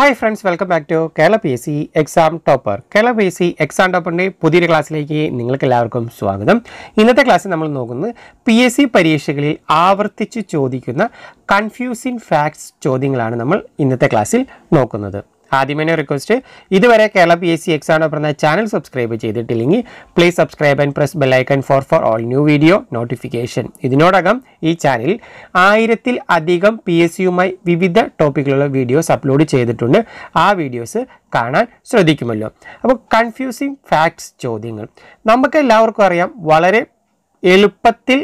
Hi friends welcome back to Kerala P S C exam topper Kerala P S C exam ടോപ്പറിൻ്റെ പുതിയൊരു ക്ലാസ്സിലേക്ക് നിങ്ങൾക്ക് എല്ലാവർക്കും സ്വാഗതം ഇന്നത്തെ ക്ലാസ്സിൽ നമ്മൾ നോക്കുന്നത് പി എസ് സി പരീക്ഷകളിൽ ആവർത്തിച്ച് ചോദിക്കുന്ന കൺഫ്യൂസിങ് ഫാക്ട്സ് ചോദ്യങ്ങളാണ് നമ്മൾ ഇന്നത്തെ ക്ലാസ്സിൽ നോക്കുന്നത് ആദ്യമേനെ റിക്വസ്റ്റ് ഇതുവരെ Kerala P S C exam പറഞ്ഞ ചാനൽ സബ്സ്ക്രൈബ് ചെയ്തിട്ടില്ലെങ്കിൽ please subscribe and press bell icon for for all new video notification ഇതിനോടകം ഈ ചാനൽ ആയിരത്തിൽ അധികം പി എസ് സിയുമായി വിവിധ ടോപ്പിക്കിലുള്ള വീഡിയോസ് അപ്ലോഡ് ചെയ്തിട്ടുണ്ട് ആ വീഡിയോസ് കാണാൻ ശ്രദ്ധിക്കുമല്ലോ അപ്പോൾ കൺഫ്യൂസിങ് ഫാക്ട്സ് ചോദ്യങ്ങൾ നമുക്ക് എല്ലാവർക്കും അറിയാം വളരെ എളുപ്പത്തിൽ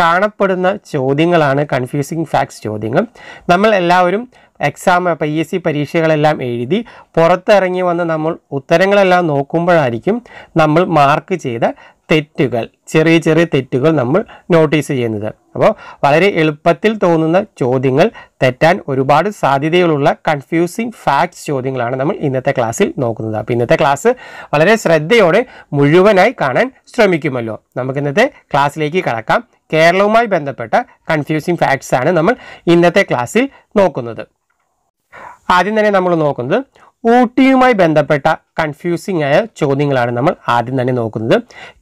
കാണപ്പെടുന്ന ചോദ്യങ്ങളാണ് കൺഫ്യൂസിങ് ഫാക്ട്സ് ചോദ്യങ്ങൾ നമ്മൾ എല്ലാവരും എക്സാം പി എസ് സി പരീക്ഷകളെല്ലാം എഴുതി പുറത്തിറങ്ങി വന്ന് നമ്മൾ ഉത്തരങ്ങളെല്ലാം നോക്കുമ്പോഴായിരിക്കും നമ്മൾ മാർക്ക് ചെയ്ത തെറ്റുകൾ ചെറിയ ചെറിയ തെറ്റുകൾ നമ്മൾ നോട്ടീസ് ചെയ്യുന്നത് അപ്പോൾ വളരെ എളുപ്പത്തിൽ തോന്നുന്ന ചോദ്യങ്ങൾ തെറ്റാൻ ഒരുപാട് സാധ്യതകളുള്ള കൺഫ്യൂസിങ് ഫാക്ട്സ് ചോദ്യങ്ങളാണ് നമ്മൾ ഇന്നത്തെ ക്ലാസ്സിൽ നോക്കുന്നത് അപ്പോൾ ഇന്നത്തെ ക്ലാസ് വളരെ ശ്രദ്ധയോടെ മുഴുവനായി കാണാൻ ശ്രമിക്കുമല്ലോ നമുക്ക് ഇന്നത്തെ ക്ലാസ്സിലേക്ക് കടക്കാം കേരളവുമായി ബന്ധപ്പെട്ട കൺഫ്യൂസിങ് ഫാക്ട്സ് ആണ് നമ്മൾ ഇന്നത്തെ ക്ലാസ്സിൽ നോക്കുന്നത് ആദ്യം തന്നെ നമ്മൾ നോക്കുന്നത് ഊട്ടിയുമായി ബന്ധപ്പെട്ട കൺഫ്യൂസിംഗ് ആയ ചോദ്യങ്ങളാണ് നമ്മൾ ആദ്യം തന്നെ നോക്കുന്നത്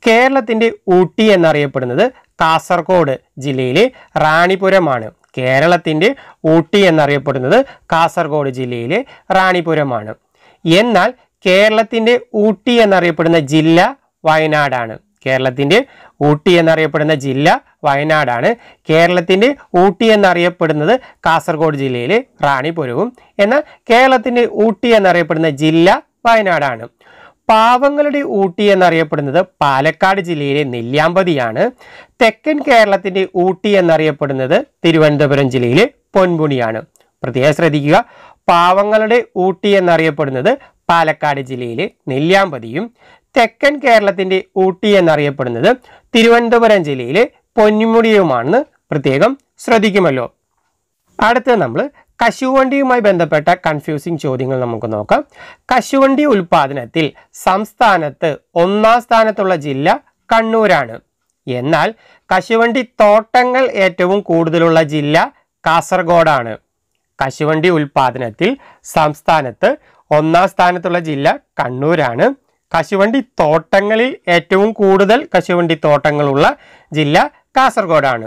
കേരളത്തിൻ്റെ ഊട്ടി എന്നറിയപ്പെടുന്നത് കാസർഗോഡ് ജില്ലയിലെ റാണിപുരമാണ് കേരളത്തിൻ്റെ ഊട്ടി എന്നറിയപ്പെടുന്നത് കാസർഗോഡ് ജില്ലയിലെ റാണിപുരമാണ് എന്നാൽ കേരളത്തിൻ്റെ ഊട്ടി എന്നറിയപ്പെടുന്ന ജില്ല വയനാടാണ് കേരളത്തിൻ്റെ ഊട്ടി എന്നറിയപ്പെടുന്ന ജില്ല വയനാടാണ് കേരളത്തിൻ്റെ ഊട്ടി എന്നറിയപ്പെടുന്നത് കാസർഗോഡ് ജില്ലയിലെ റാണിപുരവും എന്നാൽ കേരളത്തിൻ്റെ ഊട്ടി എന്നറിയപ്പെടുന്ന ജില്ല വയനാടാണ് പാവങ്ങളുടെ ഊട്ടി എന്നറിയപ്പെടുന്നത് പാലക്കാട് ജില്ലയിലെ നെല്ലിയാമ്പതിയാണ് തെക്കൻ കേരളത്തിൻ്റെ ഊട്ടി എന്നറിയപ്പെടുന്നത് തിരുവനന്തപുരം ജില്ലയിലെ പൊൻപുണിയാണ് പ്രത്യേകം ശ്രദ്ധിക്കുക പാവങ്ങളുടെ ഊട്ടി എന്നറിയപ്പെടുന്നത് പാലക്കാട് ജില്ലയിലെ നെല്ലിയാമ്പതിയും തെക്കൻ കേരളത്തിൻ്റെ ഊട്ടി എന്നറിയപ്പെടുന്നത് തിരുവനന്തപുരം ജില്ലയിലെ പൊന്മുടിയുമാണെന്ന് പ്രത്യേകം ശ്രദ്ധിക്കുമല്ലോ അടുത്ത് നമ്മൾ കശുവണ്ടിയുമായി ബന്ധപ്പെട്ട കൺഫ്യൂസിങ് ചോദ്യങ്ങൾ നമുക്ക് നോക്കാം കശുവണ്ടി ഉൽപാദനത്തിൽ സംസ്ഥാനത്ത് ഒന്നാം സ്ഥാനത്തുള്ള ജില്ല കണ്ണൂരാണ് എന്നാൽ കശുവണ്ടി തോട്ടങ്ങൾ ഏറ്റവും കൂടുതലുള്ള ജില്ല കാസർഗോഡാണ് കശുവണ്ടി ഉൽപാദനത്തിൽ സംസ്ഥാനത്ത് ഒന്നാം സ്ഥാനത്തുള്ള ജില്ല കണ്ണൂരാണ് കശുവണ്ടി തോട്ടങ്ങളിൽ ഏറ്റവും കൂടുതൽ കശുവണ്ടി തോട്ടങ്ങളുള്ള ജില്ല കാസർഗോഡാണ്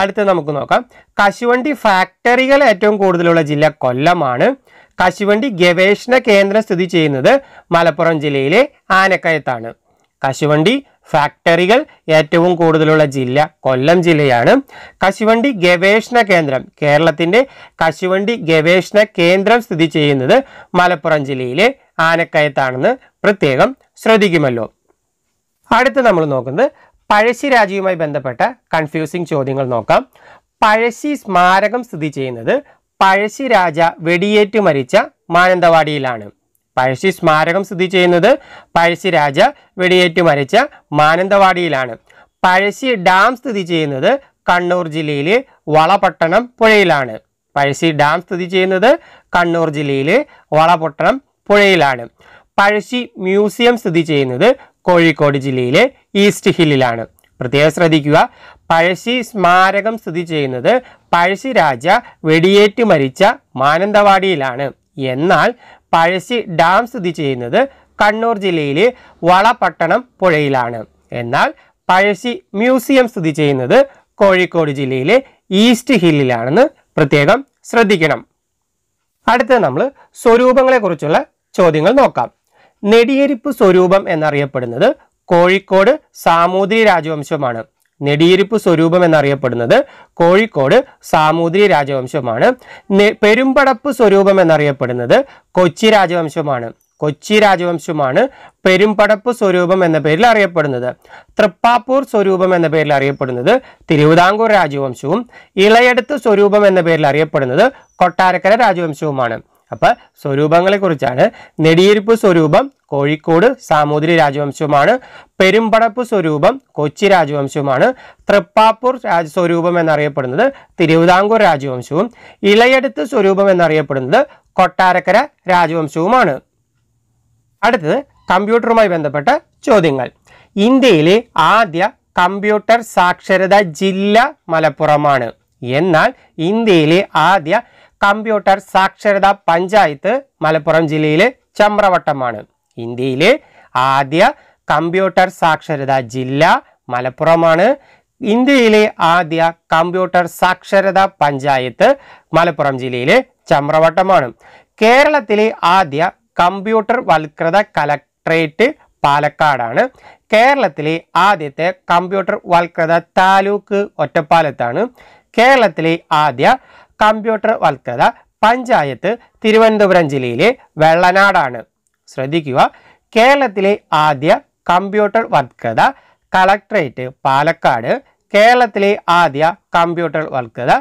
അടുത്ത് നമുക്ക് നോക്കാം കശുവണ്ടി ഫാക്ടറികൾ ഏറ്റവും കൂടുതലുള്ള ജില്ല കൊല്ലമാണ് കശുവണ്ടി ഗവേഷണ കേന്ദ്രം സ്ഥിതി ചെയ്യുന്നത് മലപ്പുറം ജില്ലയിലെ ആനക്കയത്താണ് കശുവണ്ടി ഫാക്ടറികൾ ഏറ്റവും കൂടുതലുള്ള ജില്ല കൊല്ലം ജില്ലയാണ് കശുവണ്ടി ഗവേഷണ കേന്ദ്രം കേരളത്തിൻ്റെ കശുവണ്ടി ഗവേഷണ കേന്ദ്രം സ്ഥിതി ചെയ്യുന്നത് മലപ്പുറം ജില്ലയിലെ ആനക്കയത്താണെന്ന് പ്രത്യേകം ശ്രദ്ധിക്കുമല്ലോ അടുത്ത് നമ്മൾ നോക്കുന്നത് പഴശ്ശിരാജയുമായി ബന്ധപ്പെട്ട കൺഫ്യൂസിംഗ് ചോദ്യങ്ങൾ നോക്കാം പഴശ്ശി സ്മാരകം സ്ഥിതി ചെയ്യുന്നത് പഴശ്ശിരാജ വെടിയേറ്റ് മരിച്ച മാനന്തവാടിയിലാണ് പഴശ്ശി സ്മാരകം സ്ഥിതി ചെയ്യുന്നത് പഴശ്ശിരാജ വെടിയേറ്റ് മരിച്ച മാനന്തവാടിയിലാണ് പഴശ്ശി ഡാം സ്ഥിതി ചെയ്യുന്നത് കണ്ണൂർ ജില്ലയിലെ വളപട്ടണം പുഴയിലാണ് പഴശ്ശി ഡാം സ്ഥിതി ചെയ്യുന്നത് കണ്ണൂർ ജില്ലയിലെ വളപട്ടണം പുഴയിലാണ് പഴശ്ശി മ്യൂസിയം സ്ഥിതി ചെയ്യുന്നത് കോഴിക്കോട് ജില്ലയിലെ ഈസ്റ്റ് ഹില്ലിലാണ് പ്രത്യേകം ശ്രദ്ധിക്കുക പഴശ്ശി സ്മാരകം സ്ഥിതി ചെയ്യുന്നത് പഴശ്ശി രാജ വെടിയേറ്റ് മരിച്ച മാനന്തവാടിയിലാണ് എന്നാൽ പഴശ്ശി ഡാം സ്ഥിതി ചെയ്യുന്നത് കണ്ണൂർ ജില്ലയിലെ വളപട്ടണം പുഴയിലാണ് എന്നാൽ പഴശ്ശി മ്യൂസിയം സ്ഥിതി ചെയ്യുന്നത് കോഴിക്കോട് ജില്ലയിലെ ഈസ്റ്റ് ഹില്ലിലാണെന്ന് പ്രത്യേകം ശ്രദ്ധിക്കണം അടുത്തത് നമ്മൾ സ്വരൂപങ്ങളെക്കുറിച്ചുള്ള ചോദ്യങ്ങൾ നോക്കാം നെടിയരിപ്പ് സ്വരൂപം എന്നറിയപ്പെടുന്നത് കോഴിക്കോട് സാമൂതിരി രാജവംശമാണ് നെടിയരിപ്പ് സ്വരൂപം എന്നറിയപ്പെടുന്നത് കോഴിക്കോട് സാമൂതിരി രാജവംശമാണ് പെരുമ്പടപ്പ് സ്വരൂപം എന്നറിയപ്പെടുന്നത് കൊച്ചി രാജവംശമാണ് കൊച്ചി രാജവംശമാണ് പെരുമ്പടപ്പ് സ്വരൂപം എന്ന പേരിൽ അറിയപ്പെടുന്നത് തൃപ്പാപ്പൂർ സ്വരൂപം എന്ന പേരിൽ അറിയപ്പെടുന്നത് തിരുവിതാംകൂർ രാജവംശവും ഇളയടത്ത് സ്വരൂപം എന്ന പേരിൽ അറിയപ്പെടുന്നത് കൊട്ടാരക്കര രാജവംശവുമാണ് അപ്പോൾ സ്വരൂപങ്ങളെക്കുറിച്ചാണ് നെടിയിരുപ്പ് സ്വരൂപം കോഴിക്കോട് സാമൂതിരി രാജവംശവുമാണ് പെരുമ്പടപ്പ് സ്വരൂപം കൊച്ചി രാജവംശവുമാണ് തൃപ്പാപ്പൂർ രാജ സ്വരൂപം എന്നറിയപ്പെടുന്നത് തിരുവിതാംകൂർ രാജവംശവും ഇളയടുത്ത് സ്വരൂപം എന്നറിയപ്പെടുന്നത് കൊട്ടാരക്കര രാജവംശവുമാണ് അടുത്തത് കമ്പ്യൂട്ടറുമായി ബന്ധപ്പെട്ട ചോദ്യങ്ങൾ ഇന്ത്യയിലെ ആദ്യ കമ്പ്യൂട്ടർ സാക്ഷരത ജില്ല മലപ്പുറമാണ് എന്നാൽ ഇന്ത്യയിലെ ആദ്യ കമ്പ്യൂട്ടർ സാക്ഷരതാ പഞ്ചായത്ത് മലപ്പുറം ജില്ലയിലെ ചമ്രവട്ടമാണ് ഇന്ത്യയിലെ ആദ്യ കമ്പ്യൂട്ടർ സാക്ഷരതാ ജില്ല മലപ്പുറമാണ് ഇന്ത്യയിലെ ആദ്യ കമ്പ്യൂട്ടർ സാക്ഷരതാ പഞ്ചായത്ത് മലപ്പുറം ജില്ലയിലെ ചമ്രവട്ടമാണ് കേരളത്തിലെ ആദ്യ കമ്പ്യൂട്ടർ വൽകൃത കലക്ട്രേറ്റ് പാലക്കാടാണ് കേരളത്തിലെ ആദ്യത്തെ കമ്പ്യൂട്ടർ വൽകൃത താലൂക്ക് ഒറ്റപ്പാലത്താണ് കേരളത്തിലെ ആദ്യ കമ്പ്യൂട്ടർ വൽക്കത പഞ്ചായത്ത് തിരുവനന്തപുരം ജില്ലയിലെ വെള്ളനാടാണ് ശ്രദ്ധിക്കുക കേരളത്തിലെ ആദ്യ കമ്പ്യൂട്ടർ വൽക്കത കളക്ട്രേറ്റ് പാലക്കാട് കേരളത്തിലെ ആദ്യ കമ്പ്യൂട്ടർ വൽക്കത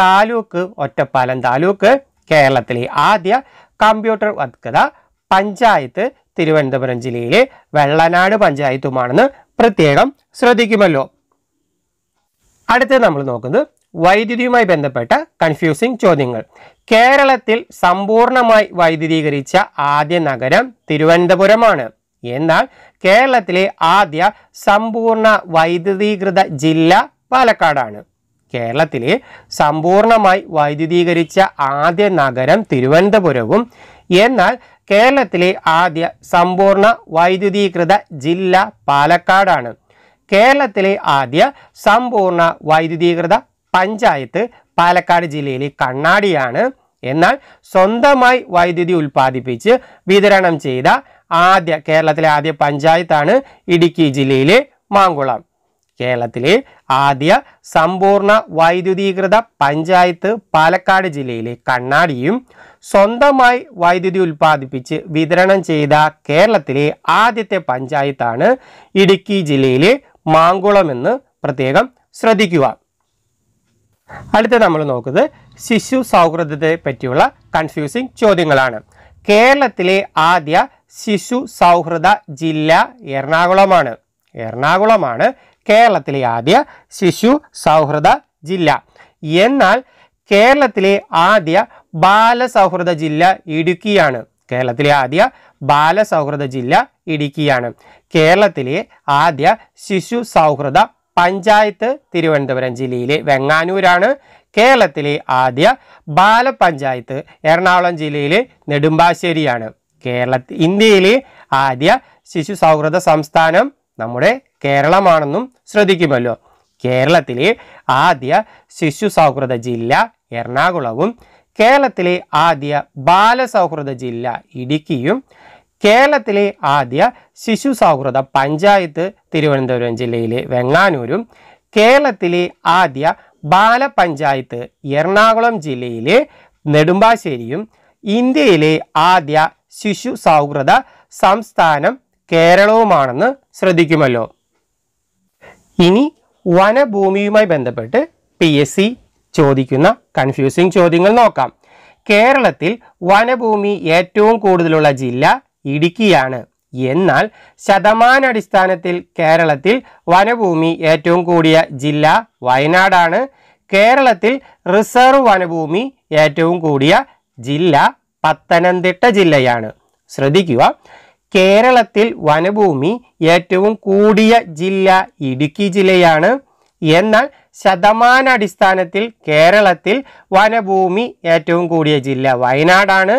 താലൂക്ക് ഒറ്റപ്പാലം താലൂക്ക് കേരളത്തിലെ ആദ്യ കമ്പ്യൂട്ടർ വൽകൃത പഞ്ചായത്ത് തിരുവനന്തപുരം ജില്ലയിലെ വെള്ളനാട് പഞ്ചായത്തുമാണെന്ന് പ്രത്യേകം ശ്രദ്ധിക്കുമല്ലോ അടുത്തത് നമ്മൾ നോക്കുന്നത് വൈദ്യുതിയുമായി ബന്ധപ്പെട്ട കൺഫ്യൂസിംഗ് ചോദ്യങ്ങൾ കേരളത്തിൽ സമ്പൂർണമായി വൈദ്യുതീകരിച്ച ആദ്യ നഗരം തിരുവനന്തപുരമാണ് എന്നാൽ കേരളത്തിലെ ആദ്യ സമ്പൂർണ്ണ വൈദ്യുതീകൃത ജില്ല പാലക്കാടാണ് കേരളത്തിലെ സമ്പൂർണമായി വൈദ്യുതീകരിച്ച ആദ്യ നഗരം തിരുവനന്തപുരവും എന്നാൽ കേരളത്തിലെ ആദ്യ സമ്പൂർണ്ണ വൈദ്യുതീകൃത ജില്ല പാലക്കാടാണ് കേരളത്തിലെ ആദ്യ സമ്പൂർണ്ണ വൈദ്യുതീകൃത പഞ്ചായത്ത് പാലക്കാട് ജില്ലയിലെ കണ്ണാടിയാണ് എന്നാൽ സ്വന്തമായി വൈദ്യുതി ഉൽപ്പാദിപ്പിച്ച് വിതരണം ചെയ്ത ആദ്യ കേരളത്തിലെ ആദ്യ പഞ്ചായത്താണ് ഇടുക്കി ജില്ലയിലെ മാങ്കുളം കേരളത്തിലെ ആദ്യ സമ്പൂർണ്ണ വൈദ്യുതീകൃത പഞ്ചായത്ത് പാലക്കാട് ജില്ലയിലെ കണ്ണാടിയും സ്വന്തമായി വൈദ്യുതി ഉൽപ്പാദിപ്പിച്ച് വിതരണം ചെയ്ത കേരളത്തിലെ ആദ്യത്തെ പഞ്ചായത്താണ് ഇടുക്കി ജില്ലയിലെ മാങ്കുളമെന്ന് പ്രത്യേകം ശ്രദ്ധിക്കുക അടുത്ത നമ്മൾ നോക്കുന്നത് ശിശു സൗഹൃദത്തെ പറ്റിയുള്ള കൺഫ്യൂസിങ് ചോദ്യങ്ങളാണ് കേരളത്തിലെ ആദ്യ ശിശു സൗഹൃദ ജില്ല എറണാകുളമാണ് എറണാകുളമാണ് കേരളത്തിലെ ആദ്യ ശിശു സൗഹൃദ ജില്ല എന്നാൽ കേരളത്തിലെ ആദ്യ ബാലസൗഹൃദ ജില്ല ഇടുക്കിയാണ് കേരളത്തിലെ ആദ്യ ബാലസൗഹൃദ ജില്ല ഇടുക്കിയാണ് കേരളത്തിലെ ആദ്യ ശിശു സൗഹൃദ പഞ്ചായത്ത് തിരുവനന്തപുരം ജില്ലയിലെ വെങ്ങാനൂരാണ് കേരളത്തിലെ ആദ്യ ബാലപഞ്ചായത്ത് എറണാകുളം ജില്ലയിലെ നെടുമ്പാശ്ശേരിയാണ് കേരള ഇന്ത്യയിലെ ആദ്യ ശിശു സൗഹൃദ സംസ്ഥാനം നമ്മുടെ കേരളമാണെന്നും ശ്രദ്ധിക്കുമല്ലോ കേരളത്തിലെ ആദ്യ ശിശു സൗഹൃദ ജില്ല എറണാകുളവും കേരളത്തിലെ ആദ്യ ബാലസൗഹൃദ ജില്ല ഇടുക്കിയും കേരളത്തിലെ ആദ്യ ശിശു സൗഹൃദ പഞ്ചായത്ത് തിരുവനന്തപുരം ജില്ലയിലെ വെങ്ങാനൂരും കേരളത്തിലെ ആദ്യ ബാലപഞ്ചായത്ത് എറണാകുളം ജില്ലയിലെ നെടുമ്പാശ്ശേരിയും ഇന്ത്യയിലെ ആദ്യ ശിശു സൗഹൃദ സംസ്ഥാനം കേരളവുമാണെന്ന് ശ്രദ്ധിക്കുമല്ലോ ഇനി വനഭൂമിയുമായി ബന്ധപ്പെട്ട് പി എസ് സി ചോദിക്കുന്ന കൺഫ്യൂസിങ് ചോദ്യങ്ങൾ നോക്കാം കേരളത്തിൽ വനഭൂമി ഏറ്റവും കൂടുതലുള്ള ജില്ല ഇടുക്കിയാണ് എന്നാൽ ശതമാനാടിസ്ഥാനത്തിൽ കേരളത്തിൽ വനഭൂമി ഏറ്റവും കൂടിയ ജില്ല വയനാടാണ് കേരളത്തിൽ റിസർവ് വനഭൂമി ഏറ്റവും കൂടിയ ജില്ല പത്തനംതിട്ട ജില്ലയാണ് ശ്രദ്ധിക്കുക കേരളത്തിൽ വനഭൂമി ഏറ്റവും കൂടിയ ജില്ല ഇടുക്കി ജില്ലയാണ് എന്നാൽ ശതമാനാടിസ്ഥാനത്തിൽ കേരളത്തിൽ വനഭൂമി ഏറ്റവും കൂടിയ ജില്ല വയനാടാണ്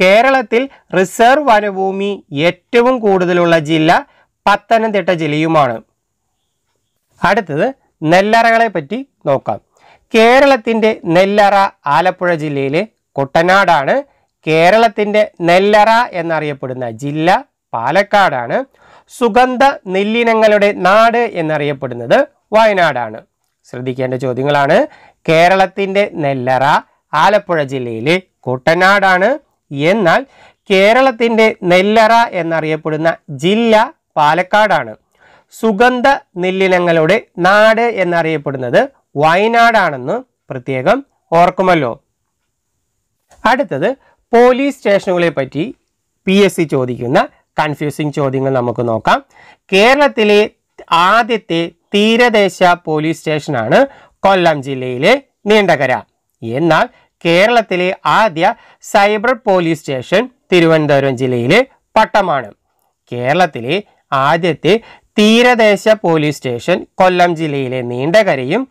കേരളത്തിൽ റിസർവ് വനഭൂമി ഏറ്റവും കൂടുതലുള്ള ജില്ല പത്തനംതിട്ട ജില്ലയുമാണ് അടുത്തത് നെല്ലറകളെ പറ്റി നോക്കാം കേരളത്തിൻ്റെ നെല്ലറ ആലപ്പുഴ ജില്ലയിലെ കുട്ടനാടാണ് കേരളത്തിൻ്റെ നെല്ലറ എന്നറിയപ്പെടുന്ന ജില്ല പാലക്കാടാണ് സുഗന്ധ നെല്ലിനങ്ങളുടെ നാട് എന്നറിയപ്പെടുന്നത് വയനാടാണ് ശ്രദ്ധിക്കേണ്ട ചോദ്യങ്ങളാണ് കേരളത്തിൻ്റെ നെല്ലറ ആലപ്പുഴ ജില്ലയിലെ കുട്ടനാടാണ് എന്നാൽ കേരളത്തിൻ്റെ നെല്ലറ എന്നറിയപ്പെടുന്ന ജില്ല പാലക്കാടാണ് സുഗന്ധ നെല്ലിനങ്ങളുടെ നാട് എന്നറിയപ്പെടുന്നത് വയനാടാണെന്ന് പ്രത്യേകം ഓർക്കുമല്ലോ അടുത്തത് പോലീസ് സ്റ്റേഷനുകളെ പറ്റി പി എസ് സി ചോദിക്കുന്ന കൺഫ്യൂസിങ് ചോദ്യങ്ങൾ നമുക്ക് നോക്കാം കേരളത്തിലെ ആദ്യത്തെ തീരദേശ പോലീസ് സ്റ്റേഷനാണ് കൊല്ലം ജില്ലയിലെ നീണ്ടകര എന്നാൽ കേരളത്തിലെ ആദ്യ സൈബർ പോലീസ് സ്റ്റേഷൻ തിരുവനന്തപുരം ജില്ലയിലെ പട്ടമാണ് കേരളത്തിലെ ആദ്യത്തെ തീരദേശ പോലീസ് സ്റ്റേഷൻ കൊല്ലം ജില്ലയിലെ നീണ്ടകരയും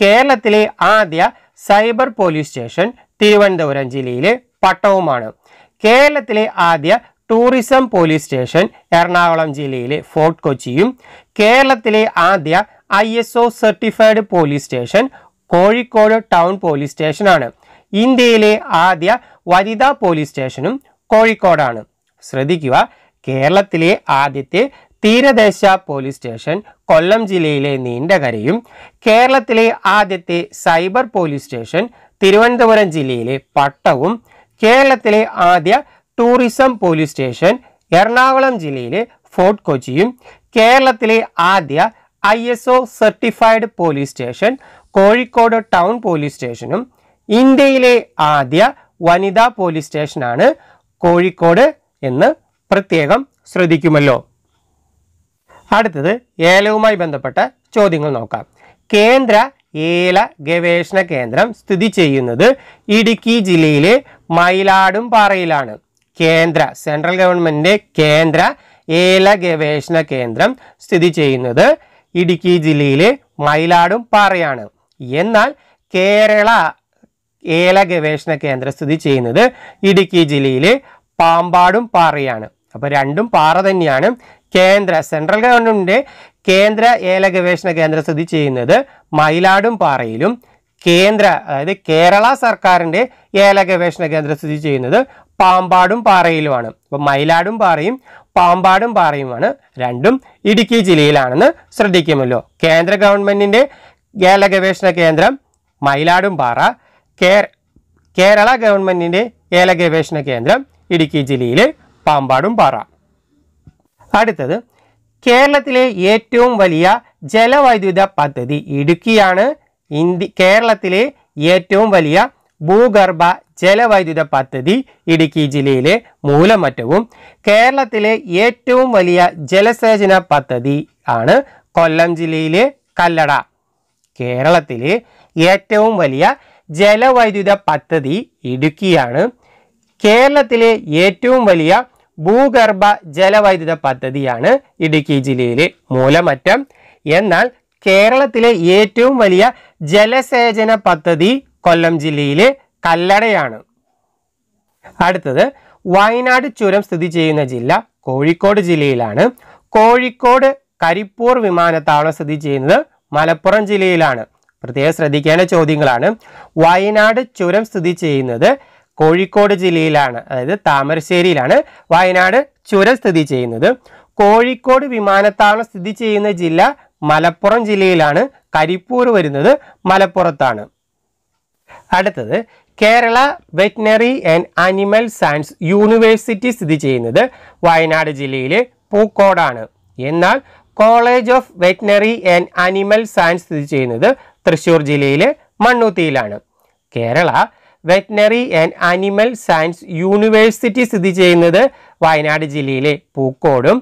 കേരളത്തിലെ ആദ്യ സൈബർ പോലീസ് സ്റ്റേഷൻ തിരുവനന്തപുരം ജില്ലയിലെ പട്ടവുമാണ് കേരളത്തിലെ ആദ്യ ടൂറിസം പോലീസ് സ്റ്റേഷൻ എറണാകുളം ജില്ലയിലെ ഫോർട്ട് കൊച്ചിയും കേരളത്തിലെ ആദ്യ I certified police station Kozhikode town police സ്റ്റേഷനാണ് ഇന്ത്യയിലെ ആദ്യ വനിതാ പോലീസ് സ്റ്റേഷനും കോഴിക്കോടാണ് ശ്രദ്ധിക്കുക കേരളത്തിലെ ആദ്യത്തെ തീരദേശ പോലീസ് സ്റ്റേഷൻ കൊല്ലം ജില്ലയിലെ നീണ്ടകരയും കേരളത്തിലെ ആദ്യത്തെ സൈബർ പോലീസ് സ്റ്റേഷൻ തിരുവനന്തപുരം ജില്ലയിലെ പട്ടവും കേരളത്തിലെ ആദ്യ ടൂറിസം പോലീസ് സ്റ്റേഷൻ എറണാകുളം ജില്ലയിലെ ഫോർട്ട് കൊച്ചിയും കേരളത്തിലെ ആദ്യ I certified police station Kozhikode town police സ്റ്റേഷനും ഇന്ത്യയിലെ ആദ്യ വനിതാ പോലീസ് സ്റ്റേഷനാണ് കോഴിക്കോട് എന്ന് പ്രത്യേകം ശ്രദ്ധിക്കുമല്ലോ അടുത്തത് ഏലവുമായി ബന്ധപ്പെട്ട ചോദ്യങ്ങൾ നോക്കാം കേന്ദ്ര ഏല ഗവേഷണ കേന്ദ്രം സ്ഥിതി ചെയ്യുന്നത് ഇടുക്കി ജില്ലയിലെ പാറയിലാണ് കേന്ദ്ര സെൻട്രൽ ഗവൺമെൻറ്റിൻ്റെ കേന്ദ്ര ഏല ഗവേഷണ കേന്ദ്രം സ്ഥിതി ചെയ്യുന്നത് ഇടുക്കി ജില്ലയിലെ പാറയാണ് എന്നാൽ കേരള ഏല ഗവേഷണ കേന്ദ്രം സ്ഥിതി ചെയ്യുന്നത് ഇടുക്കി ജില്ലയിലെ പാമ്പാടും പാറയാണ് അപ്പോൾ രണ്ടും പാറ തന്നെയാണ് കേന്ദ്ര സെൻട്രൽ ഗവൺമെൻറ്റിൻ്റെ കേന്ദ്ര ഏല ഗവേഷണ കേന്ദ്രം സ്ഥിതി ചെയ്യുന്നത് മയിലാടും പാറയിലും കേന്ദ്ര അതായത് കേരള സർക്കാരിൻ്റെ ഏല ഗവേഷണ കേന്ദ്രം സ്ഥിതി ചെയ്യുന്നത് പാമ്പാടും പാറയിലുമാണ് അപ്പോൾ മയിലാടും പാറയും പാമ്പാടും പാറയുമാണ് രണ്ടും ഇടുക്കി ജില്ലയിലാണെന്ന് ശ്രദ്ധിക്കുമല്ലോ കേന്ദ്ര ഗവൺമെൻറ്റിൻ്റെ ഏല ഗവേഷണ കേന്ദ്രം മയിലാടും പാറ കേരള ഗവൺമെൻറ്റിൻ്റെ ഏല ഗവേഷണ കേന്ദ്രം ഇടുക്കി ജില്ലയിലെ പാമ്പാടും പാറ അടുത്തത് കേരളത്തിലെ ഏറ്റവും വലിയ ജലവൈദ്യുത പദ്ധതി ഇടുക്കിയാണ് ഇന്ത്യ കേരളത്തിലെ ഏറ്റവും വലിയ ഭൂഗർഭ ജലവൈദ്യുത പദ്ധതി ഇടുക്കി ജില്ലയിലെ മൂലമറ്റവും കേരളത്തിലെ ഏറ്റവും വലിയ ജലസേചന പദ്ധതി ആണ് കൊല്ലം ജില്ലയിലെ കല്ലട കേരളത്തിലെ ഏറ്റവും വലിയ ജലവൈദ്യുത പദ്ധതി ഇടുക്കിയാണ് കേരളത്തിലെ ഏറ്റവും വലിയ ഭൂഗർഭ ജലവൈദ്യുത പദ്ധതിയാണ് ഇടുക്കി ജില്ലയിലെ മൂലമറ്റം എന്നാൽ കേരളത്തിലെ ഏറ്റവും വലിയ ജലസേചന പദ്ധതി കൊല്ലം ജില്ലയിലെ കല്ലടയാണ് അടുത്തത് വയനാട് ചുരം സ്ഥിതി ചെയ്യുന്ന ജില്ല കോഴിക്കോട് ജില്ലയിലാണ് കോഴിക്കോട് കരിപ്പൂർ വിമാനത്താവളം സ്ഥിതി ചെയ്യുന്നത് മലപ്പുറം ജില്ലയിലാണ് പ്രത്യേകം ശ്രദ്ധിക്കേണ്ട ചോദ്യങ്ങളാണ് വയനാട് ചുരം സ്ഥിതി ചെയ്യുന്നത് കോഴിക്കോട് ജില്ലയിലാണ് അതായത് താമരശ്ശേരിയിലാണ് വയനാട് ചുരം സ്ഥിതി ചെയ്യുന്നത് കോഴിക്കോട് വിമാനത്താവളം സ്ഥിതി ചെയ്യുന്ന ജില്ല മലപ്പുറം ജില്ലയിലാണ് കരിപ്പൂർ വരുന്നത് മലപ്പുറത്താണ് അടുത്തത് Kerala veterinary and animal science university സ്ഥിതി ചെയ്യുന്നത് വയനാട് ജില്ലയിലെ പൂക്കോടാണ് എന്നാൽ college of veterinary and animal science സ്ഥിതി ചെയ്യുന്നത് തൃശൂർ ജില്ലയിലെ മണ്ണൂത്തിയിലാണ് Kerala veterinary and animal science university സ്ഥിതി ചെയ്യുന്നത് വയനാട് ജില്ലയിലെ പൂക്കോടും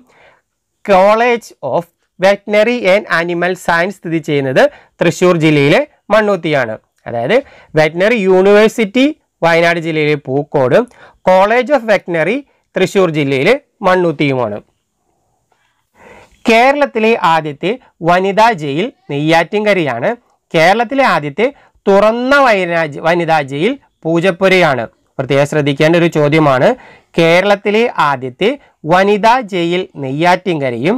college of veterinary and animal science സ്ഥിതി ചെയ്യുന്നത് തൃശ്ശൂർ ജില്ലയിലെ മണ്ണൂത്തിയാണ് അതായത് വെറ്റിനറി യൂണിവേഴ്സിറ്റി വയനാട് ജില്ലയിലെ പൂക്കോടും കോളേജ് ഓഫ് വെറ്റിനറി തൃശ്ശൂർ ജില്ലയിലെ മണ്ണൂത്തിയുമാണ് കേരളത്തിലെ ആദ്യത്തെ വനിതാ ജയിൽ നെയ്യാറ്റിൻകരയാണ് കേരളത്തിലെ ആദ്യത്തെ തുറന്ന വയനാജ് വനിതാ ജയിൽ പൂജപ്പുരയാണ് പ്രത്യേകം ശ്രദ്ധിക്കേണ്ട ഒരു ചോദ്യമാണ് കേരളത്തിലെ ആദ്യത്തെ വനിതാ ജയിൽ നെയ്യാറ്റിൻകരയും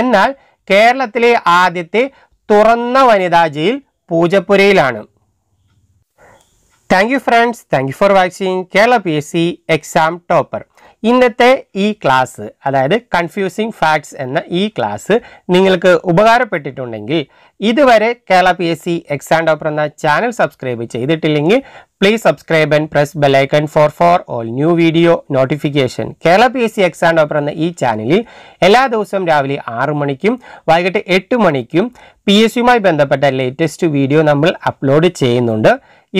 എന്നാൽ കേരളത്തിലെ ആദ്യത്തെ തുറന്ന വനിതാ ജയിൽ പൂജപ്പുരയിലാണ് thank you friends thank you for watching Kerala P S C exam topper ഇന്നത്തെ ഈ ക്ലാസ് അതായത് കൺഫ്യൂസിങ് ഫാക്ട്സ് എന്ന ഈ ക്ലാസ് നിങ്ങൾക്ക് ഉപകാരപ്പെട്ടിട്ടുണ്ടെങ്കിൽ ഇതുവരെ Kerala P S C exam topper എന്ന ചാനൽ സബ്സ്ക്രൈബ് ചെയ്തിട്ടില്ലെങ്കിൽ please subscribe and press bell icon for for all new video notification Kerala P S C exam topper എന്ന ഈ ചാനലിൽ എല്ലാ ദിവസവും രാവിലെ ആറു മണിക്കും വൈകിട്ട് എട്ട് മണിക്കും പി എസ് സിയുമായി ബന്ധപ്പെട്ട ലേറ്റസ്റ്റ് വീഡിയോ നമ്മൾ അപ്ലോഡ് ചെയ്യുന്നുണ്ട്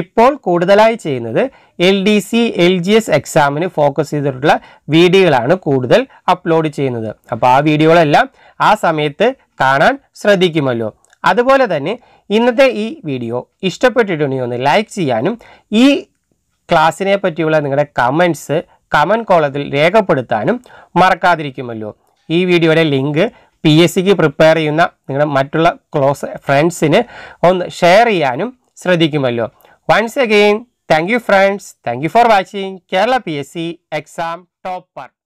ഇപ്പോൾ കൂടുതലായി ചെയ്യുന്നത് L D C L G S എക്സാമിന് ഫോക്കസ് ചെയ്തിട്ടുള്ള വീഡിയോകളാണ് കൂടുതൽ അപ്ലോഡ് ചെയ്യുന്നത് അപ്പോൾ ആ വീഡിയോകളെല്ലാം ആ സമയത്ത് കാണാൻ ശ്രദ്ധിക്കുമല്ലോ അതുപോലെ തന്നെ ഇന്നത്തെ ഈ വീഡിയോ ഇഷ്ടപ്പെട്ടിട്ടുണ്ടെങ്കിൽ ഒന്ന് ലൈക്ക് ചെയ്യാനും ഈ ക്ലാസ്സിനെ പറ്റിയുള്ള നിങ്ങളുടെ കമൻസ് കമൻറ്റ് കോളത്തിൽ രേഖപ്പെടുത്താനും മറക്കാതിരിക്കുമല്ലോ ഈ വീഡിയോയുടെ ലിങ്ക് പി എസ് സിക്ക് പ്രിപ്പയർ ചെയ്യുന്ന നിങ്ങളുടെ മറ്റുള്ള ക്ലോസ് ഫ്രണ്ട്സിന് ഒന്ന് ഷെയർ ചെയ്യാനും ശ്രദ്ധിക്കുമല്ലോ Once again, thank you friends. Thank you for watching Kerala PSC Exam Topper.